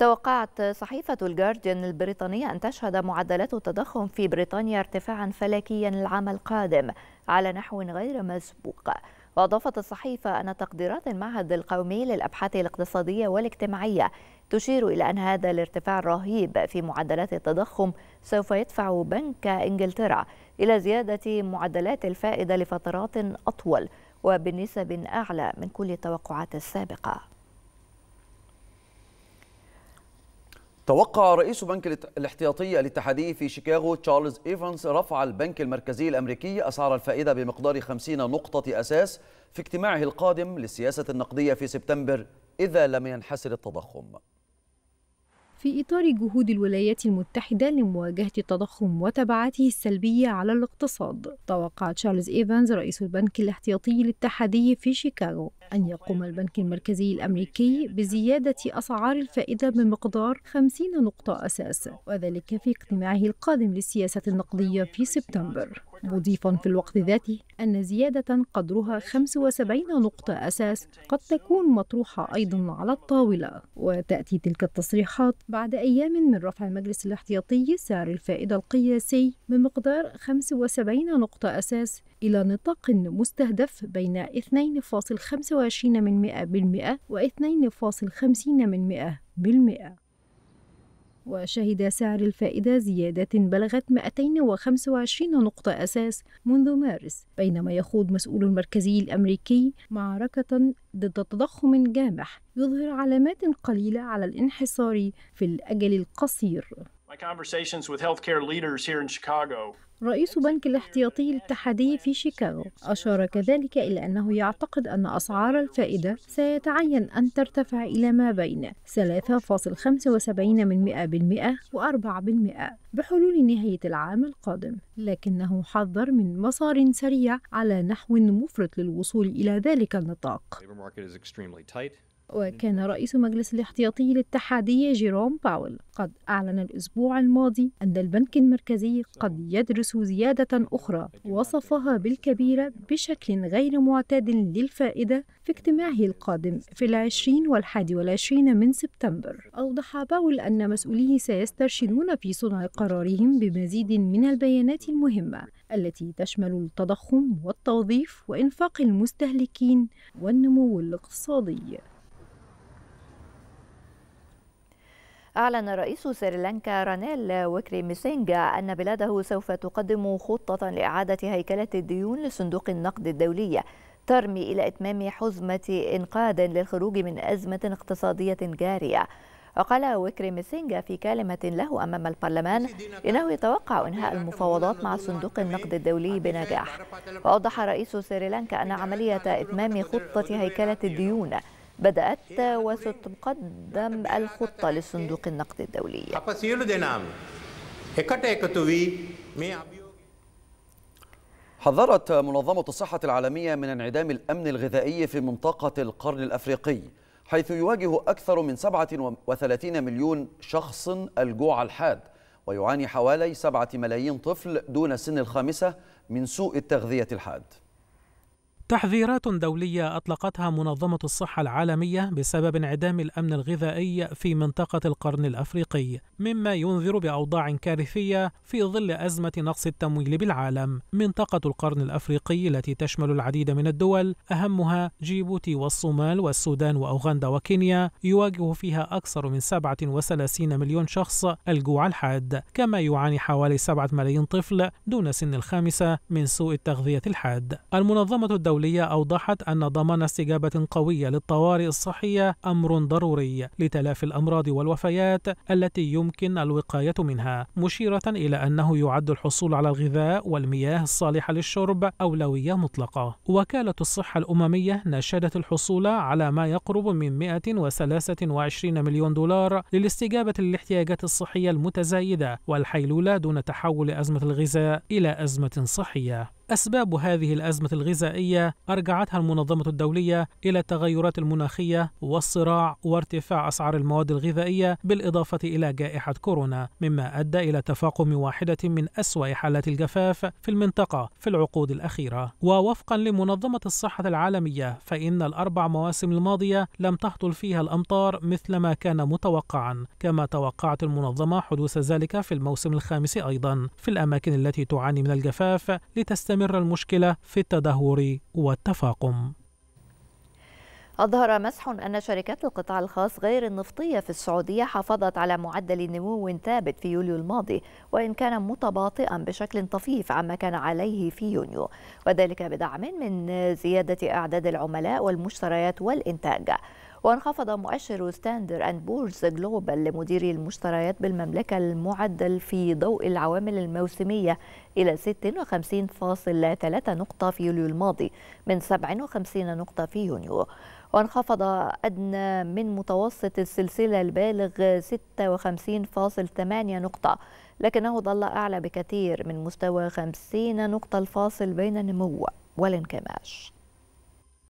توقعت صحيفة الجارديان البريطانية أن تشهد معدلات التضخم في بريطانيا ارتفاعا فلكيا العام القادم على نحو غير مسبوق وأضافت الصحيفة أن تقديرات المعهد القومي للأبحاث الاقتصادية والاجتماعية تشير إلى أن هذا الارتفاع الرهيب في معدلات التضخم سوف يدفع بنك إنجلترا إلى زيادة معدلات الفائدة لفترات أطول وبنسب أعلى من كل التوقعات السابقة توقع رئيس بنك الاحتياطي الاتحادي في شيكاغو تشارلز إيفانس رفع البنك المركزي الأمريكي أسعار الفائدة بمقدار 50 نقطة أساس في اجتماعه القادم للسياسة النقدية في سبتمبر إذا لم ينحسر التضخم في إطار جهود الولايات المتحدة لمواجهة التضخم وتبعاته السلبية على الاقتصاد توقع تشارلز إيفانز رئيس البنك الاحتياطي الاتحادي في شيكاغو أن يقوم البنك المركزي الأمريكي بزيادة أسعار الفائدة بمقدار 50 نقطة أساس وذلك في اجتماعه القادم للسياسة النقدية في سبتمبر مضيفا في الوقت ذاته أن زيادة قدرها 75 نقطة أساس قد تكون مطروحة أيضا على الطاولة وتأتي تلك التصريحات بعد أيام من رفع مجلس الاحتياطي سعر الفائدة القياسي بمقدار 75 نقطة أساس إلى نطاق مستهدف بين 2.25% و 2.50% وشهد سعر الفائدة زيادة بلغت 225 نقطة أساس منذ مارس بينما يخوض مسؤول المركزي الأمريكي معركة ضد تضخم جامح يظهر علامات قليلة على الانحصار في الأجل القصير رئيس بنك الاحتياطي الاتحادي في شيكاغو أشار كذلك إلى أنه يعتقد أن أسعار الفائدة سيتعين أن ترتفع إلى ما بين 3.75% و 4% بحلول نهاية العام القادم لكنه حذر من مسار سريع على نحو مفرط للوصول إلى ذلك النطاق وكان رئيس مجلس الاحتياطي الاتحادي جيروم باول قد أعلن الأسبوع الماضي أن البنك المركزي قد يدرس زيادة أخرى وصفها بالكبيرة بشكل غير معتاد للفائدة في اجتماعه القادم في العشرين والحادي والعشرين من سبتمبر أوضح باول أن مسؤوليه سيسترشدون في صنع قرارهم بمزيد من البيانات المهمة التي تشمل التضخم والتوظيف وإنفاق المستهلكين والنمو الاقتصادي أعلن رئيس سريلانكا رانيل وكريميسينجا أن بلاده سوف تقدم خطة لإعادة هيكلة الديون لصندوق النقد الدولي ترمي إلى إتمام حزمة إنقاذ للخروج من أزمة اقتصادية جارية وقال وكريميسينجا في كلمة له أمام البرلمان إنه يتوقع إنهاء المفاوضات مع صندوق النقد الدولي بنجاح وأوضح رئيس سريلانكا أن عملية إتمام خطة هيكلة الديون بدأت وستقدم الخطة لصندوق النقد الدولي حذرت منظمة الصحة العالمية من انعدام الأمن الغذائي في منطقة القرن الأفريقي حيث يواجه أكثر من 37 مليون شخص الجوع الحاد ويعاني حوالي 7 ملايين طفل دون سن الخامسة من سوء التغذية الحاد تحذيرات دولية أطلقتها منظمة الصحة العالمية بسبب انعدام الأمن الغذائي في منطقة القرن الأفريقي، مما ينذر بأوضاع كارثية في ظل أزمة نقص التمويل بالعالم. منطقة القرن الأفريقي التي تشمل العديد من الدول أهمها جيبوتي والصومال والسودان وأوغندا وكينيا يواجه فيها أكثر من 37 مليون شخص الجوع الحاد، كما يعاني حوالي 7 ملايين طفل دون سن الخامسة من سوء التغذية الحاد. المنظمة الدولية الدولية أوضحت أن ضمان استجابة قوية للطوارئ الصحية أمر ضروري لتلافي الأمراض والوفيات التي يمكن الوقاية منها مشيرة إلى أنه يعد الحصول على الغذاء والمياه الصالحة للشرب أولوية مطلقة وكالة الصحة الأممية نشدت الحصول على ما يقرب من 123 مليون دولار للاستجابة للاحتياجات الصحية المتزايدة والحيلولة دون تحول أزمة الغذاء إلى أزمة صحية أسباب هذه الأزمة الغذائية أرجعتها المنظمة الدولية إلى التغيرات المناخية والصراع وارتفاع أسعار المواد الغذائية بالإضافة إلى جائحة كورونا مما أدى إلى تفاقم واحدة من أسوأ حالات الجفاف في المنطقة في العقود الأخيرة ووفقا لمنظمة الصحة العالمية فإن الأربع مواسم الماضية لم تهطل فيها الأمطار مثل ما كان متوقعا كما توقعت المنظمة حدوث ذلك في الموسم الخامس أيضا في الأماكن التي تعاني من الجفاف لتستمر تستمر المشكلة في التدهور والتفاقم أظهر مسح أن شركات القطاع الخاص غير النفطية في السعودية حافظت على معدل نمو ثابت في يوليو الماضي وإن كان متباطئا بشكل طفيف عما كان عليه في يونيو وذلك بدعم من زيادة أعداد العملاء والمشتريات والإنتاج وانخفض مؤشر ستاندر أند بورز جلوبال لمديري المشتريات بالمملكة المعدل في ضوء العوامل الموسمية إلى 56.3 نقطة في يوليو الماضي من 57 نقطة في يونيو وانخفض أدنى من متوسط السلسلة البالغ 56.8 نقطة لكنه ظل أعلى بكثير من مستوى 50 نقطة الفاصل بين النمو والانكماش